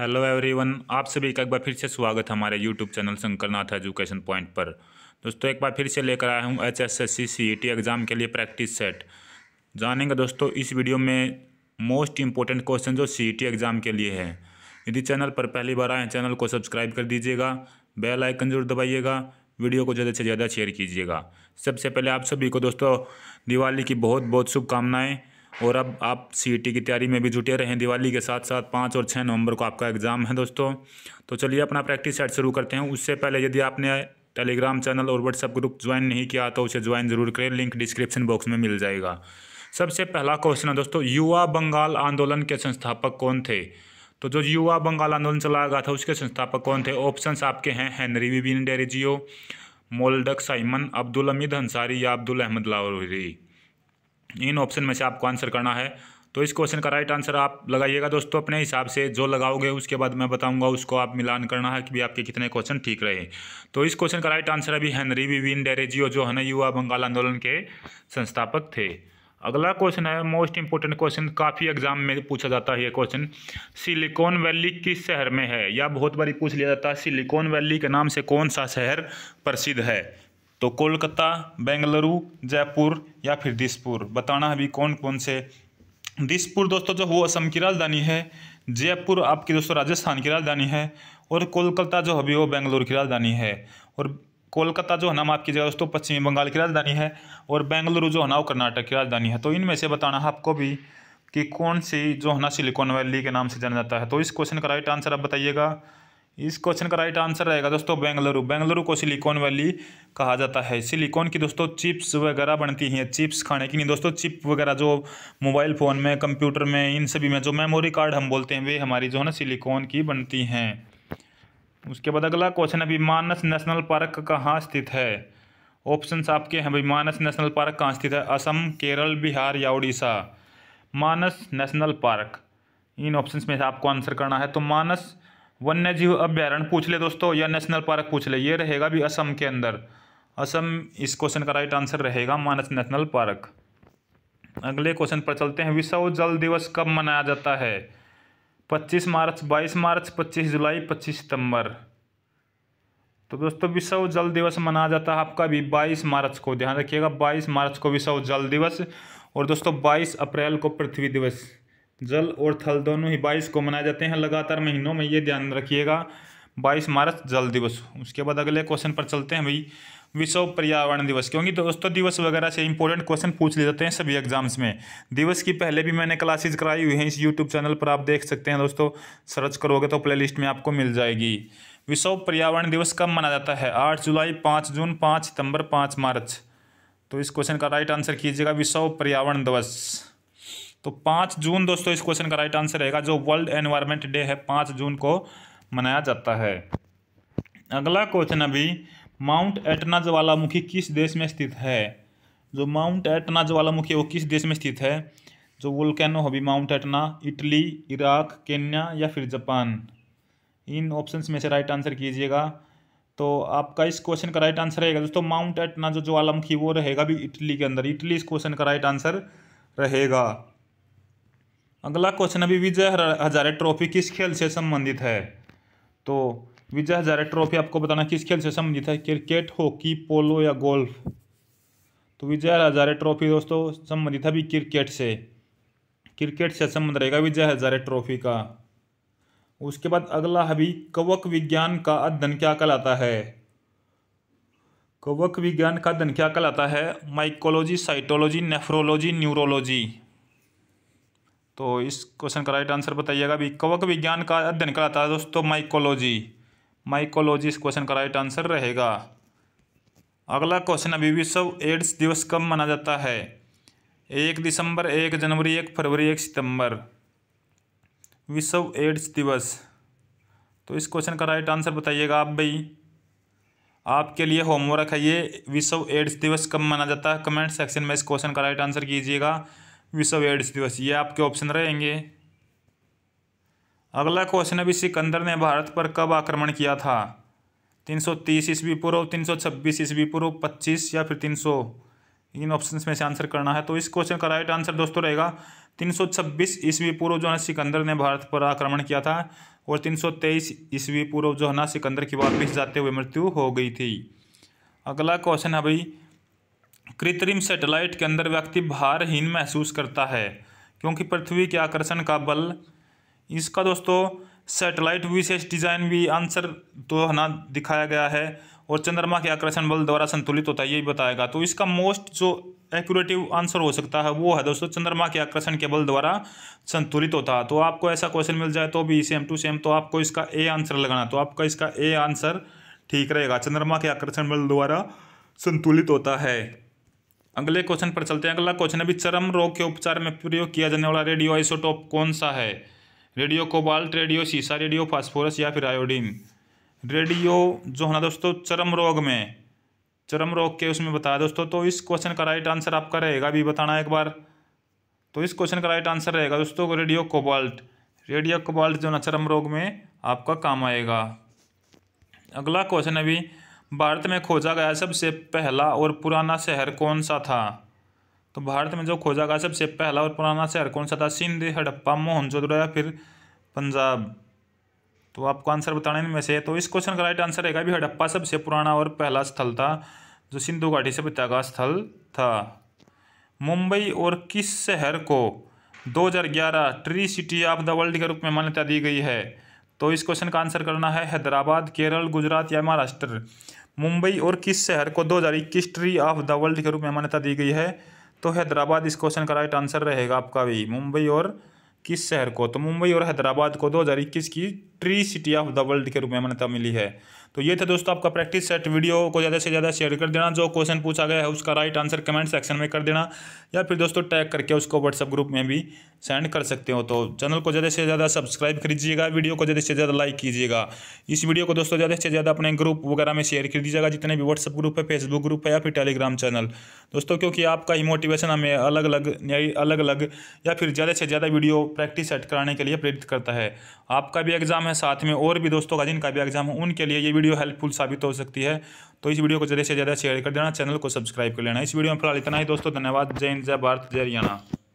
hello everyone आप सभी का एक बार फिर से स्वागत है हमारे YouTube channel Shankarnath education point पर दोस्तों एक बार फिर से लेकर आया हूँ H S S C C T e exam के लिए प्रैक्टिस सेट जानेंगे दोस्तों इस वीडियो में मोस्ट इंपॉर्टेंट क्वेश्चन जो सी टी e एग्ज़ाम के लिए है यदि चैनल पर पहली बार आएँ चैनल को सब्सक्राइब कर दीजिएगा बेल आइकन जरूर दबाइएगा वीडियो को ज़्यादा से ज़्यादा शेयर कीजिएगा सबसे पहले आप सभी को दोस्तों दिवाली की बहुत बहुत शुभकामनाएँ और अब आप सी e की तैयारी में भी जुटे रहें दिवाली के साथ साथ पाँच और छः नवंबर को आपका एग्ज़ाम है दोस्तों तो चलिए अपना प्रैक्टिस सेट शुरू करते हैं उससे पहले यदि आपने टेलीग्राम चैनल और व्हाट्सएप ग्रुप ज्वाइन नहीं किया तो उसे ज्वाइन जरूर करें लिंक डिस्क्रिप्शन बॉक्स में मिल जाएगा सबसे पहला क्वेश्चन है दोस्तों युवा बंगाल आंदोलन के संस्थापक कौन थे तो जो युवा बंगाल आंदोलन चलाया गया था उसके संस्थापक कौन थे ऑप्शंस आपके हैं हेनरी विबिन डेरेजियो मोलडक साइमन अब्दुल अमीद अंसारी या अब्दुल अहमद लाहौरी इन ऑप्शन में से आपको आंसर करना है तो इस क्वेश्चन का राइट आंसर आप लगाइएगा दोस्तों अपने हिसाब से जो लगाओगे उसके बाद मैं बताऊंगा उसको आप मिलान करना है कि भी आपके कितने क्वेश्चन ठीक रहे तो इस क्वेश्चन का राइट आंसर अभी हेनरी विविन डेरेजियो जो है युवा बंगाल आंदोलन के संस्थापक थे अगला क्वेश्चन है मोस्ट इंपोर्टेंट क्वेश्चन काफ़ी एग्जाम में पूछा जाता है ये क्वेश्चन सिलिकॉन वैली किस शहर में है या बहुत बारी पूछ लिया जाता है सिलिकॉन वैली के नाम से कौन सा शहर प्रसिद्ध है तो कोलकाता बेंगलुरु जयपुर या फिर दिसपुर बताना अभी कौन कौन से दिसपुर दोस्तों जो वो असम की राजधानी है जयपुर आपकी दोस्तों राजस्थान की राजधानी है और कोलकाता जो अभी वो बेंगलुरु की राजधानी है और कोलकाता जो है ना आपकी जगह दोस्तों पश्चिम बंगाल की राजधानी है और बेंगलुरु जो है ना वो कर्नाटक की राजधानी है तो इनमें से बताना है आपको भी कि कौन सी जो है ना सिलिकॉन वैली के नाम से जाना जाता है तो इस क्वेश्चन का राइट आंसर आप बताइएगा इस क्वेश्चन का राइट आंसर रहेगा दोस्तों बेंगलुरु बेंगलुरु को सिलिकॉन वैली कहा जाता है सिलिकॉन की दोस्तों चिप्स वगैरह बनती हैं चिप्स खाने की नहीं दोस्तों चिप वगैरह जो मोबाइल फ़ोन में कंप्यूटर में इन सभी में जो मेमोरी कार्ड हम बोलते हैं वे हमारी जो है ना सिलिकॉन की बनती हैं उसके बाद अगला क्वेश्चन अभी मानस नेशनल पार्क कहाँ स्थित है ऑप्शन आपके हैं भाई मानस नेशनल पार्क कहाँ स्थित है असम केरल बिहार या उड़ीसा मानस नेशनल पार्क इन ऑप्शंस में से आपको आंसर करना है तो मानस वन्य जीव अभ्यारण्य पूछ ले दोस्तों या नेशनल पार्क पूछ ले ये रहेगा भी असम के अंदर असम इस क्वेश्चन का राइट आंसर रहेगा मानस नेशनल पार्क अगले क्वेश्चन पर चलते हैं विश्व जल दिवस कब मनाया जाता है पच्चीस मार्च बाईस मार्च पच्चीस जुलाई पच्चीस सितंबर तो दोस्तों विश्व जल दिवस मनाया जाता है आपका भी बाईस मार्च को ध्यान रखिएगा बाईस मार्च को विश्व जल दिवस और दोस्तों बाईस अप्रैल को पृथ्वी दिवस जल और थल दोनों ही बाईस को मनाए जाते हैं लगातार महीनों में ये ध्यान रखिएगा बाईस मार्च जल दिवस उसके बाद अगले क्वेश्चन पर चलते हैं भाई विश्व पर्यावरण दिवस क्योंकि दोस्तों दिवस वगैरह से इंपॉर्टेंट क्वेश्चन पूछ लिए जाते हैं सभी एग्जाम्स में दिवस की पहले भी मैंने क्लासेज कराई हुई हैं इस यूट्यूब चैनल पर आप देख सकते हैं दोस्तों सर्च करोगे तो प्लेलिस्ट में आपको मिल जाएगी विश्व पर्यावरण दिवस कब मनाया जाता है आठ जुलाई पाँच जून पाँच सितंबर पाँच मार्च तो इस क्वेश्चन का राइट आंसर कीजिएगा विश्व पर्यावरण दिवस तो पाँच जून दोस्तों इस क्वेश्चन का राइट आंसर रहेगा जो वर्ल्ड एनवायरमेंट डे है पाँच जून को मनाया जाता है अगला क्वेश्चन अभी माउंट एटना ज्वालामुखी किस देश में स्थित है जो माउंट एटना ज्वालामुखी है वो किस देश में स्थित है जो वोल्केनो हबी Mount Etna Italy Iraq Kenya या फिर जापान इन ऑप्शंस में से राइट आंसर कीजिएगा तो आपका इस क्वेश्चन का राइट आंसर रहेगा दोस्तों माउंट एटना जो ज्वालामुखी वो रहेगा भी इटली के अंदर इटली इस क्वेश्चन का राइट आंसर रहेगा अगला क्वेश्चन अभी विजय हजारे ट्रॉफी किस खेल से संबंधित है तो विजय हजारे ट्रॉफी आपको बताना किस खेल से संबंधित है क्रिकेट हॉकी पोलो या गोल्फ तो विजय हजारे ट्रॉफी दोस्तों संबंधित है अभी क्रिकेट से क्रिकेट से संबंध रहेगा विजय हजारे ट्रॉफी का उसके बाद अगला अभी कवक विज्ञान का अध्ययन क्या कहलाता है कवक विज्ञान का अध्ययन क्या कहलाता है माइकोलॉजी साइटोलॉजी नेफ्रोलॉजी न्यूरोलॉजी तो इस क्वेश्चन का राइट आंसर बताइएगा भी कवक विज्ञान का अध्ययन कराता है दोस्तों माइकोलॉजी माइकोलॉजी इस क्वेश्चन का राइट आंसर रहेगा अगला क्वेश्चन अभी विश्व एड्स दिवस कब माना जाता है एक दिसंबर एक जनवरी एक फरवरी एक सितंबर विश्व एड्स दिवस तो इस क्वेश्चन का राइट आंसर बताइएगा आप भाई आपके लिए होमवर्क है ये विश्व एड्स दिवस कब माना जाता है कमेंट सेक्शन में इस क्वेश्चन का राइट आंसर कीजिएगा विश्व एड्स दिवस ये आपके ऑप्शन रहेंगे अगला क्वेश्चन अभी सिकंदर ने भारत पर कब आक्रमण किया था 330 ईस्वी पूर्व छब्बीस ईस्वी पूर्व 25 या फिर 300 इन ऑप्शंस में से आंसर करना है तो इस क्वेश्चन का राइट आंसर दोस्तों रहेगा 326 ईस्वी पूर्व जो है सिकंदर ने भारत पर आक्रमण किया था और 323 ईस्वी पूर्व जो है ना सिकंदर की वापिस जाते हुए मृत्यु हो गई थी अगला क्वेश्चन है भाई कृत्रिम सेटेलाइट के अंदर व्यक्ति भारहीन महसूस करता है क्योंकि पृथ्वी के आकर्षण का बल इसका दोस्तों सैटेलाइट विशेष डिज़ाइन भी आंसर तो है ना दिखाया गया है और चंद्रमा के आकर्षण बल द्वारा संतुलित होता है यही बताएगा तो इसका मोस्ट जो एक्यूरेटिव आंसर हो सकता है वो है दोस्तों चंद्रमा के आकर्षण के बल द्वारा संतुलित होता है तो आपको ऐसा क्वेश्चन मिल जाए तो भी सेम टू सेम तो आपको इसका ए आंसर लगाना तो आपका इसका ए आंसर ठीक रहेगा चंद्रमा के आकर्षण बल द्वारा संतुलित होता है अगले क्वेश्चन पर चलते हैं अगला क्वेश्चन है भी चरम रोग के उपचार में प्रयोग किया जाने वाला रेडियो आइसोटोप कौन सा है रेडियो कोबाल्ट रेडियो सीसा रेडियो फास्फोरस या फिर आयोडीन रेडियो जो है ना दोस्तों चरम रोग में चरम रोग के उसमें बताया दोस्तों तो इस क्वेश्चन का राइट आंसर आपका रहेगा भी बताना एक बार तो इस क्वेश्चन का राइट आंसर रहेगा दोस्तों रेडियो कोबाल्ट रेडियो कोबाल्ट जो ना चरम रोग में आपका काम आएगा अगला क्वेश्चन अभी भारत में खोजा गया सबसे पहला और पुराना शहर कौन सा था तो भारत में जो खोजा गया सबसे पहला और पुराना शहर कौन सा था सिंध हड़प्पा मोहनजोदड़ो या फिर पंजाब तो आपको आंसर बताने में से तो इस क्वेश्चन का राइट आंसर रहेगा भी हड़प्पा सबसे पुराना और पहला स्थल था जो सिंधु घाटी सभ्यता का स्थल था मुंबई और किस शहर को 2011 tree city of the world के रूप में मान्यता दी गई है तो इस क्वेश्चन का आंसर करना है हैदराबाद केरल गुजरात या महाराष्ट्र मुंबई और किस शहर को इक्कीस ट्री ऑफ द वर्ल्ड के रूप में मान्यता दी गई है तो हैदराबाद इस क्वेश्चन का राइट आंसर रहेगा आपका भी मुंबई और किस शहर को तो मुंबई और हैदराबाद को इक्कीस की tree city of the world के रूप में मान्यता मिली है तो ये था दोस्तों आपका प्रैक्टिस सेट वीडियो को ज़्यादा से ज़्यादा शेयर कर देना जो क्वेश्चन पूछा गया है उसका राइट आंसर कमेंट सेक्शन में कर देना या फिर दोस्तों टैग करके उसको व्हाट्सअप ग्रुप में भी सेंड कर सकते हो तो चैनल को ज़्यादा से ज़्यादा सब्सक्राइब दीजिएगा वीडियो को ज़्यादा से ज़्यादा लाइक कीजिएगा इस वीडियो को दोस्तों ज़्यादा से ज़्यादा अपने ग्रुप वगैरह में शेयर कर दीजिएगा जितने भी व्हाट्सअप ग्रुप है फेसबुक ग्रुप है या फिर टेलीग्राम चैनल दोस्तों क्योंकि आपका ही मोटिवेशन हमें अलग अलग अलग अलग या फिर ज़्यादा से ज़्यादा वीडियो प्रैक्टिस सेट कराने के लिए प्रेरित करता है आपका भी एग्जाम है साथ में और भी दोस्तों का जिनका भी एग्जाम हो उनके लिए ये वीडियो हेल्पफुल साबित हो सकती है तो इस वीडियो को ज़्यादा से ज़्यादा शेयर कर देना चैनल को सब्सक्राइब कर लेना इस वीडियो में फिलहाल इतना ही दोस्तों धन्यवाद जय हिंद जय भारत जय हरियाणा